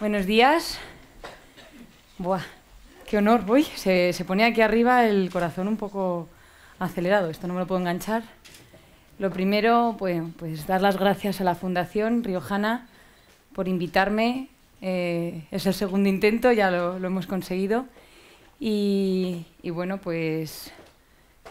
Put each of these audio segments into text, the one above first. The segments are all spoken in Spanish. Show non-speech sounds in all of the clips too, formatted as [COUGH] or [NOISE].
Buenos días. Buah, qué honor, voy. Se, pone aquí arriba el corazón un poco acelerado, esto no me lo puedo enganchar. Lo primero, pues, pues dar las gracias a la Fundación Riojana por invitarme. Eh, es el segundo intento, ya lo, hemos conseguido. Y, y, bueno, pues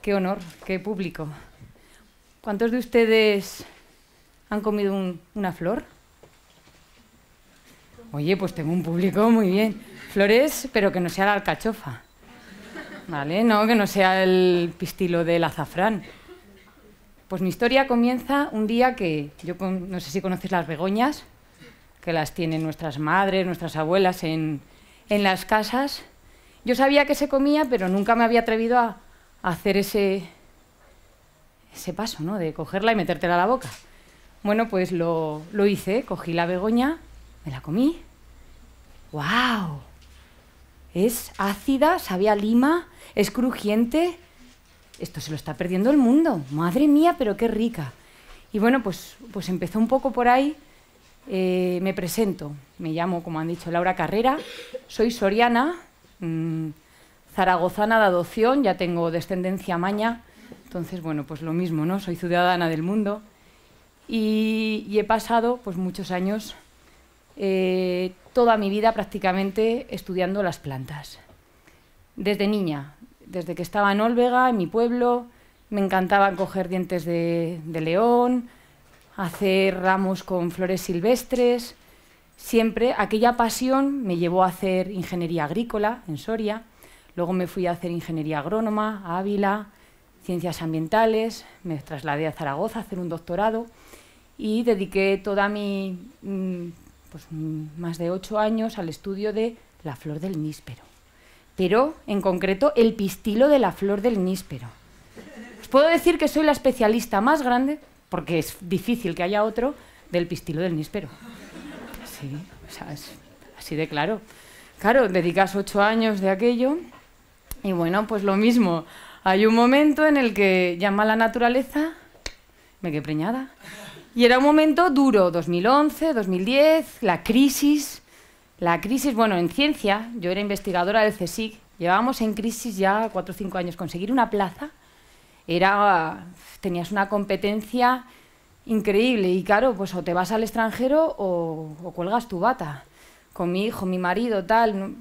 qué honor, qué público. ¿Cuántos de ustedes han comido un, una flor? Oye, pues tengo un público muy bien. Flores, pero que no sea la alcachofa. ¿Vale? No, que no sea el pistilo del azafrán. Pues mi historia comienza un día que yo no sé si conoces las begoñas, que las tienen nuestras madres, nuestras abuelas en, las casas. Yo sabía que se comía, pero nunca me había atrevido a, hacer ese, ese paso, ¿no? De cogerla y metértela a la boca. Bueno, pues lo hice, cogí la begoña, ¿Me la comí? ¡Wow! Es ácida, sabía lima, es crujiente. Esto se lo está perdiendo el mundo. Madre mía, pero qué rica. Y bueno, pues, pues empezó un poco por ahí. Eh, me presento, me llamo, como han dicho, Laura Carrera, soy soriana, mm, zaragozana de adopción, ya tengo descendencia maña, entonces, bueno, pues lo mismo, ¿no? Soy ciudadana del mundo y, y he pasado pues muchos años eh, toda mi vida prácticamente estudiando las plantas. Desde niña, desde que estaba en Olvega, en mi pueblo, me encantaba coger dientes de, león, hacer ramos con flores silvestres. Siempre aquella pasión me llevó a hacer ingeniería agrícola en Soria. Luego me fui a hacer ingeniería agrónoma a Ávila, ciencias ambientales, me trasladé a Zaragoza a hacer un doctorado y dediqué toda mi mm, pues, más de ocho años al estudio de la flor del níspero, pero en concreto el pistilo de la flor del níspero. Os puedo decir que soy la especialista más grande, porque es difícil que haya otro, del pistilo del níspero. Sí, así de claro. Claro, dedicas ocho años de aquello y bueno, pues lo mismo. Hay un momento en el que llama la naturaleza, me quedé preñada. Y era un momento duro, 2011, 2010, la crisis. La crisis, bueno, en ciencia, yo era investigadora del CSIC, llevábamos en crisis ya cuatro o cinco años. Conseguir una plaza era, tenías una competencia increíble y claro, pues o te vas al extranjero o, cuelgas tu bata con mi hijo, mi marido, tal.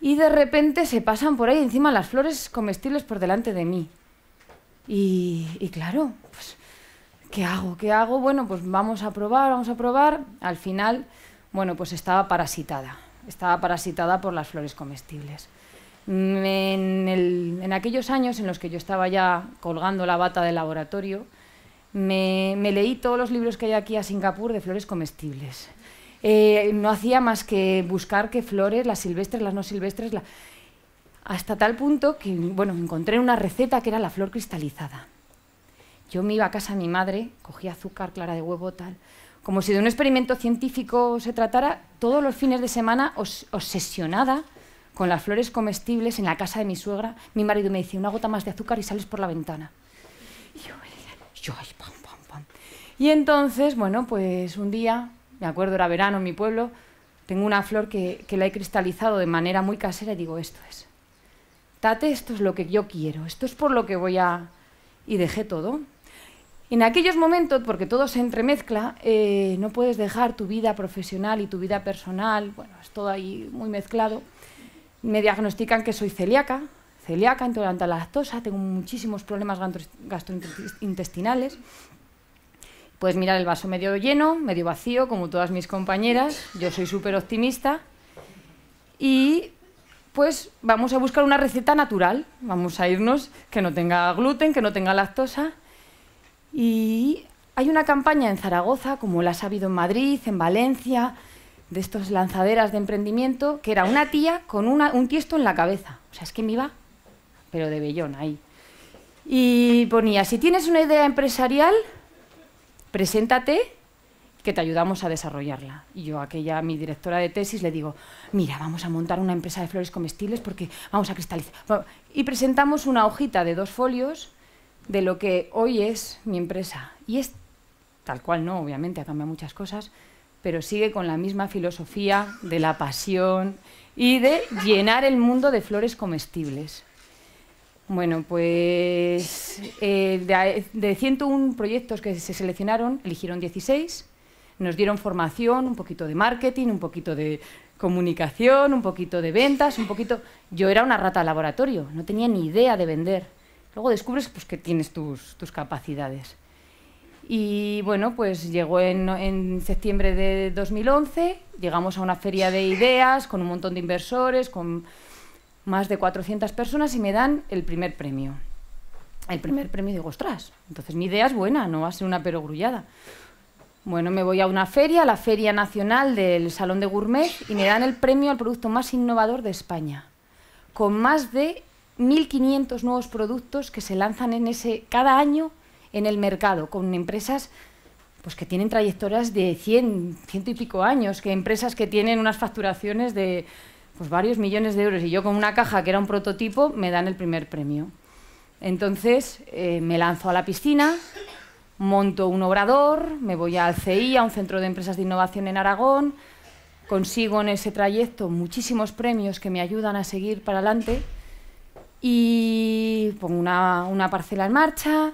Y de repente se pasan por ahí encima las flores comestibles por delante de mí. Y, y claro, pues ¿qué hago? ¿Qué hago? Bueno, pues vamos a probar, vamos a probar. Al final, bueno, pues estaba parasitada. Estaba parasitada por las flores comestibles. Mm, en, aquellos años en los que yo estaba ya colgando la bata de laboratorio, me, leí todos los libros que hay aquí a Singapur de flores comestibles. Eh, no hacía más que buscar qué flores, las silvestres, las no silvestres, hasta tal punto que bueno, encontré una receta que era la flor cristalizada. Yo me iba a casa de mi madre, cogía azúcar, clara de huevo, tal. Como si de un experimento científico se tratara, todos los fines de semana obsesionada con las flores comestibles en la casa de mi suegra, mi marido me dice, una gota más de azúcar y sales por la ventana. Y yo, yo pam, pam, pam. Y entonces, bueno, pues un día, me acuerdo, era verano en mi pueblo, tengo una flor que, que la he cristalizado de manera muy casera y digo, esto es. Tate, esto es lo que yo quiero, esto es por lo que voy a... Y dejé todo, en aquellos momentos, porque todo se entremezcla, eh, no puedes dejar tu vida profesional y tu vida personal, bueno, es todo ahí muy mezclado. Me diagnostican que soy celíaca, celíaca, intolerante a la lactosa, tengo muchísimos problemas gastrointestinales. Puedes mirar el vaso medio lleno, medio vacío, como todas mis compañeras. Yo soy súper optimista. Y pues vamos a buscar una receta natural. Vamos a irnos que no tenga gluten, que no tenga lactosa. Y hay una campaña en Zaragoza, como la ha habido en Madrid, en Valencia, de estas lanzaderas de emprendimiento, que era una tía con un tiesto en la cabeza. O sea, es que me iba, pero de bellón ahí. Y ponía, si tienes una idea empresarial, preséntate que te ayudamos a desarrollarla. Y yo a aquella, mi directora de tesis, le digo, mira, vamos a montar una empresa de flores comestibles porque vamos a cristalizar. Y presentamos una hojita de dos folios de lo que hoy es mi empresa. Y es tal cual no, obviamente, ha cambiado muchas cosas, pero sigue con la misma filosofía de la pasión y de llenar el mundo de flores comestibles. Bueno, pues eh, de, de, 101 proyectos que se seleccionaron, eligieron 16, nos dieron formación, un poquito de marketing, un poquito de comunicación, un poquito de ventas, un poquito... Yo era una rata de laboratorio, no tenía ni idea de vender luego descubres pues, que tienes tus, tus capacidades. Y bueno, pues llegó en, en, septiembre de 2011, llegamos a una feria de ideas con un montón de inversores, con más de 400 personas y me dan el primer premio. El primer premio digo, ostras, entonces mi idea es buena, no va a ser una perogrullada. Bueno, me voy a una feria, la Feria Nacional del Salón de Gourmet, y me dan el premio al producto más innovador de España, con más de 1.500 nuevos productos que se lanzan en ese, cada año en el mercado, con empresas pues, que tienen trayectorias de 100, ciento y pico años, que empresas que tienen unas facturaciones de pues, varios millones de euros. Y yo con una caja que era un prototipo me dan el primer premio. Entonces eh, me lanzo a la piscina, monto un obrador, me voy al CI, a un centro de empresas de innovación en Aragón, consigo en ese trayecto muchísimos premios que me ayudan a seguir para adelante y pongo una, parcela en marcha,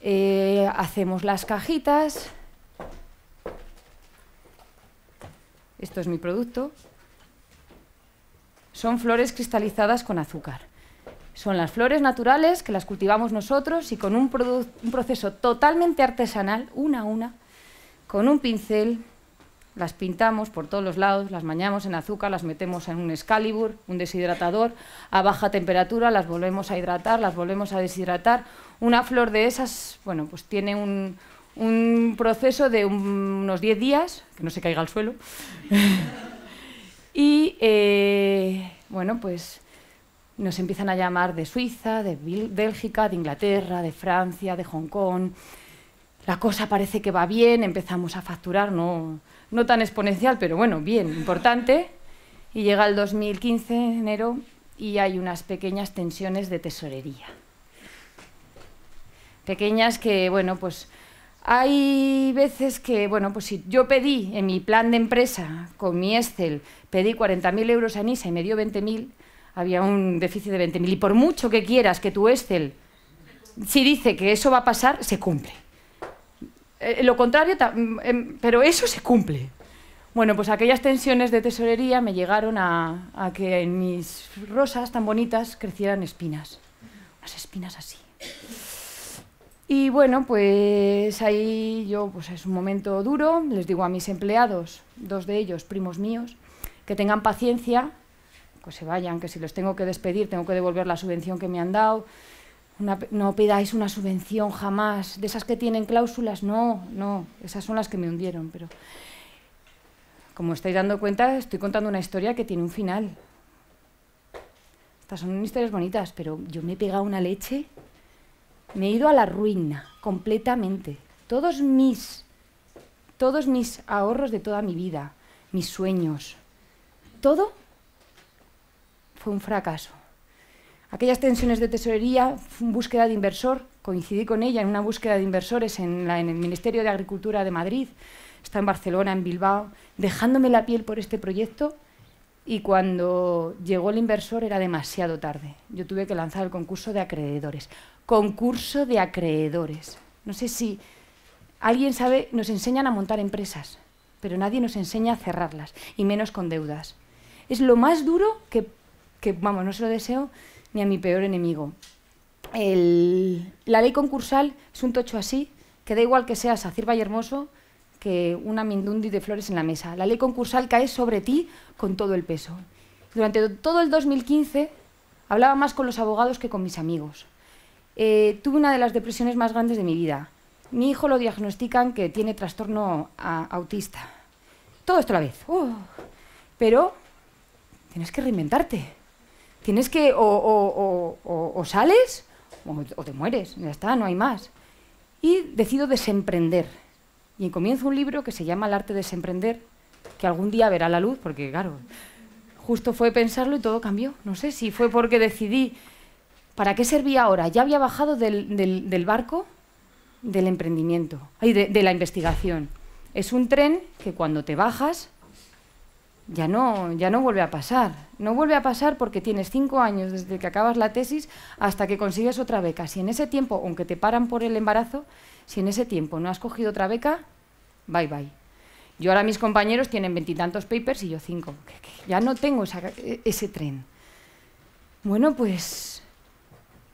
eh, hacemos las cajitas. Esto es mi producto. Son flores cristalizadas con azúcar. Son las flores naturales que las cultivamos nosotros y con un, un proceso totalmente artesanal, una a una, con un pincel, las pintamos por todos los lados, las mañamos en azúcar, las metemos en un Excalibur, un deshidratador, a baja temperatura, las volvemos a hidratar, las volvemos a deshidratar. Una flor de esas, bueno, pues tiene un, proceso de unos 10 días, que no se caiga al suelo. [LAUGHS] y eh, bueno, pues nos empiezan a llamar de Suiza, de Bélgica, de Inglaterra, de Francia, de Hong Kong. La cosa parece que va bien, empezamos a facturar, no no tan exponencial, pero bueno, bien, importante. Y llega el 2015, enero, y hay unas pequeñas tensiones de tesorería. Pequeñas que, bueno, pues hay veces que, bueno, pues si yo pedí en mi plan de empresa, con mi Excel, pedí 40.000 euros a NISA y me dio 20.000, había un déficit de 20.000. Y por mucho que quieras que tu Excel, si dice que eso va a pasar, se cumple. Eh, eh, lo contrario, mm, em, pero eso se cumple. Bueno, pues aquellas tensiones de tesorería me llegaron a, a que en mis rosas tan bonitas crecieran espinas. Unas espinas así. Y bueno, pues ahí yo, pues es un momento duro, les digo a mis empleados, dos de ellos, primos míos, que tengan paciencia, que se vayan, que si los tengo que despedir, tengo que devolver la subvención que me han dado, no pidáis una subvención jamás, de esas que tienen cláusulas, no, no, esas son las que me hundieron, pero como estáis dando cuenta, estoy contando una historia que tiene un final. Estas son historias bonitas, pero yo me he pegado una leche, me he ido a la ruina completamente. Todos mis, todos mis ahorros de toda mi vida, mis sueños, todo fue un fracaso. Aquellas tensiones de tesorería, búsqueda de inversor, coincidí con ella en una búsqueda de inversores en, el Ministerio de Agricultura de Madrid, está en Barcelona, en Bilbao, dejándome la piel por este proyecto y cuando llegó el inversor era demasiado tarde. Yo tuve que lanzar el concurso de acreedores. Concurso de acreedores. No sé si alguien sabe, nos enseñan a montar empresas, pero nadie nos enseña a cerrarlas, y menos con deudas. Es lo más duro que, que vamos, no se lo deseo, ni a mi peor enemigo. la ley concursal es un tocho así, que da igual que seas a y hermoso que una mindundi de flores en la mesa. La ley concursal cae sobre ti con todo el peso. Durante todo el 2015 hablaba más con los abogados que con mis amigos. Eh, tuve una de las depresiones más grandes de mi vida. Mi hijo lo diagnostican que tiene trastorno autista. Todo esto a la vez. pero tienes que reinventarte. Tienes que, o, sales o te mueres, ya está, no hay más. Y decido desemprender. Y comienzo un libro que se llama El arte de desemprender, que algún día verá la luz, porque claro, justo fue pensarlo y todo cambió. No sé si fue porque decidí para qué servía ahora. Ya había bajado del, barco del emprendimiento, ay, de la investigación. Es un tren que cuando te bajas ya no, ya no vuelve a pasar. No vuelve a pasar porque tienes cinco años desde que acabas la tesis hasta que consigues otra beca. Si en ese tiempo, aunque te paran por el embarazo, si en ese tiempo no has cogido otra beca, bye bye. Yo ahora mis compañeros tienen veintitantos papers y yo cinco. Ya no tengo ese tren. Bueno, pues...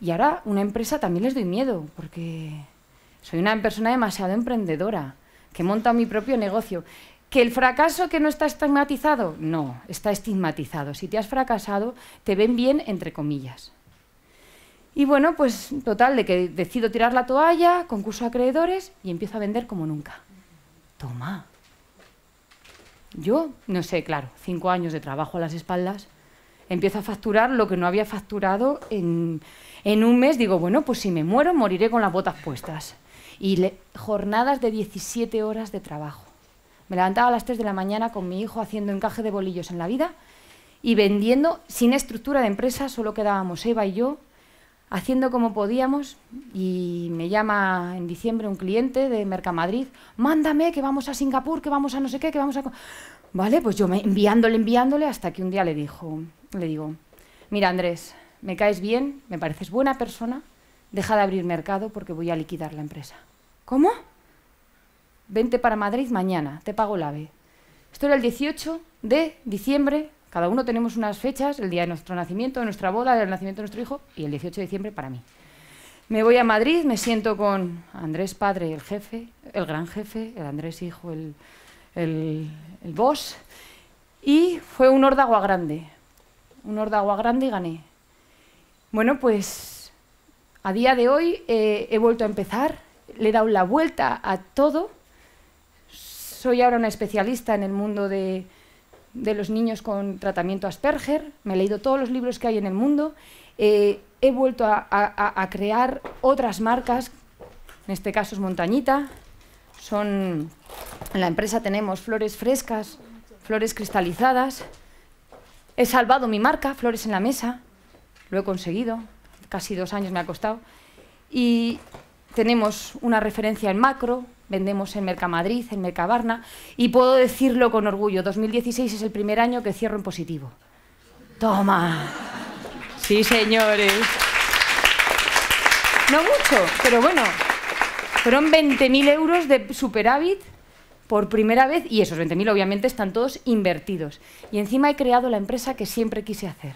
Y ahora una empresa también les doy miedo porque soy una persona demasiado emprendedora que monta mi propio negocio. ¿Que el fracaso que no está estigmatizado? No, está estigmatizado. Si te has fracasado, te ven bien, entre comillas. Y bueno, pues total, de que decido tirar la toalla, concurso acreedores y empiezo a vender como nunca. Toma. Yo, no sé, claro, cinco años de trabajo a las espaldas, empiezo a facturar lo que no había facturado en, en un mes. Digo, bueno, pues si me muero, moriré con las botas puestas. Y le, jornadas de 17 horas de trabajo me levantaba a las 3 de la mañana con mi hijo haciendo encaje de bolillos en la vida y vendiendo sin estructura de empresa, solo quedábamos Eva y yo, haciendo como podíamos y me llama en diciembre un cliente de Mercamadrid, mándame que vamos a Singapur, que vamos a no sé qué, que vamos a... Vale, pues yo me, enviándole, enviándole, hasta que un día le, dijo, le digo, mira Andrés, me caes bien, me pareces buena persona, deja de abrir mercado porque voy a liquidar la empresa. ¿Cómo? vente para Madrid mañana, te pago el AVE. Esto era el 18 de diciembre, cada uno tenemos unas fechas, el día de nuestro nacimiento, de nuestra boda, del nacimiento de nuestro hijo, y el 18 de diciembre para mí. Me voy a Madrid, me siento con Andrés padre, el jefe, el gran jefe, el Andrés hijo, el, el, boss, y fue un agua grande, un agua grande y gané. Bueno, pues a día de hoy eh, he vuelto a empezar, le he dado la vuelta a todo soy ahora una especialista en el mundo de, los niños con tratamiento Asperger, me he leído todos los libros que hay en el mundo, eh, he vuelto a, crear otras marcas, en este caso es Montañita, son, en la empresa tenemos flores frescas, flores cristalizadas, he salvado mi marca, Flores en la Mesa, lo he conseguido, casi dos años me ha costado, y tenemos una referencia en macro, vendemos en Mercamadrid, en Mercabarna, y puedo decirlo con orgullo, 2016 es el primer año que cierro en positivo. Toma. Sí, señores. No mucho, pero bueno, fueron 20.000 euros de superávit por primera vez y esos 20.000 obviamente están todos invertidos. Y encima he creado la empresa que siempre quise hacer.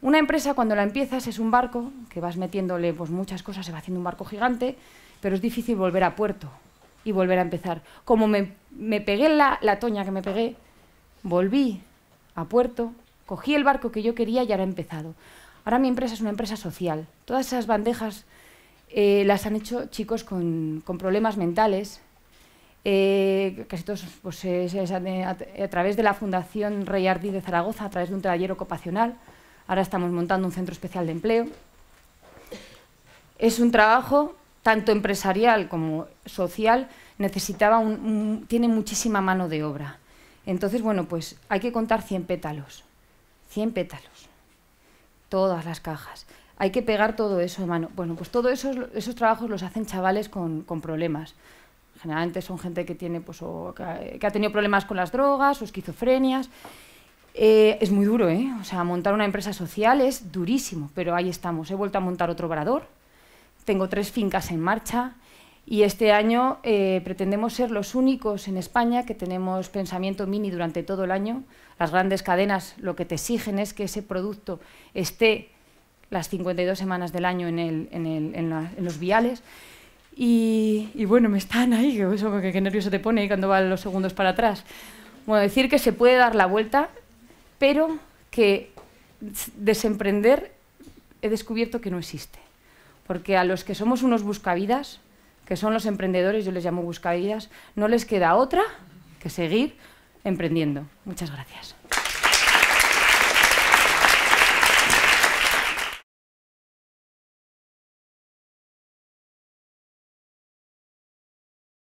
Una empresa cuando la empiezas es un barco que vas metiéndole pues, muchas cosas, se va haciendo un barco gigante, pero es difícil volver a puerto y volver a empezar. Como me, pegué la, la toña que me pegué, volví a puerto, cogí el barco que yo quería y ahora he empezado. Ahora mi empresa es una empresa social. Todas esas bandejas eh, las han hecho chicos con, problemas mentales. Eh, casi todos pues, eh, a, través de la Fundación Rey Ardí de Zaragoza, a través de un taller ocupacional. Ahora estamos montando un centro especial de empleo. Es un trabajo tanto empresarial como social, necesitaba tiene muchísima mano de obra. Entonces, bueno, pues hay que contar 100 pétalos. 100 pétalos. Todas las cajas. Hay que pegar todo eso, mano. Bueno, pues todos esos, esos trabajos los hacen chavales con, problemas. Generalmente son gente que, tiene, pues, ha, tenido problemas con las drogas o esquizofrenias. Eh, es muy duro, ¿eh? O sea, montar una empresa social es durísimo, pero ahí estamos. He vuelto a montar otro obrador, tengo tres fincas en marcha y este año eh, pretendemos ser los únicos en España que tenemos pensamiento mini durante todo el año. Las grandes cadenas lo que te exigen es que ese producto esté las 52 semanas del año en, los viales. Y, bueno, me están ahí, que, eso, que, nervioso te pone cuando van los segundos para atrás. Bueno, decir que se puede dar la vuelta, pero que desemprender he descubierto que no existe porque a los que somos unos buscavidas, que son los emprendedores, yo les llamo buscavidas, no les queda otra que seguir emprendiendo. Muchas gracias.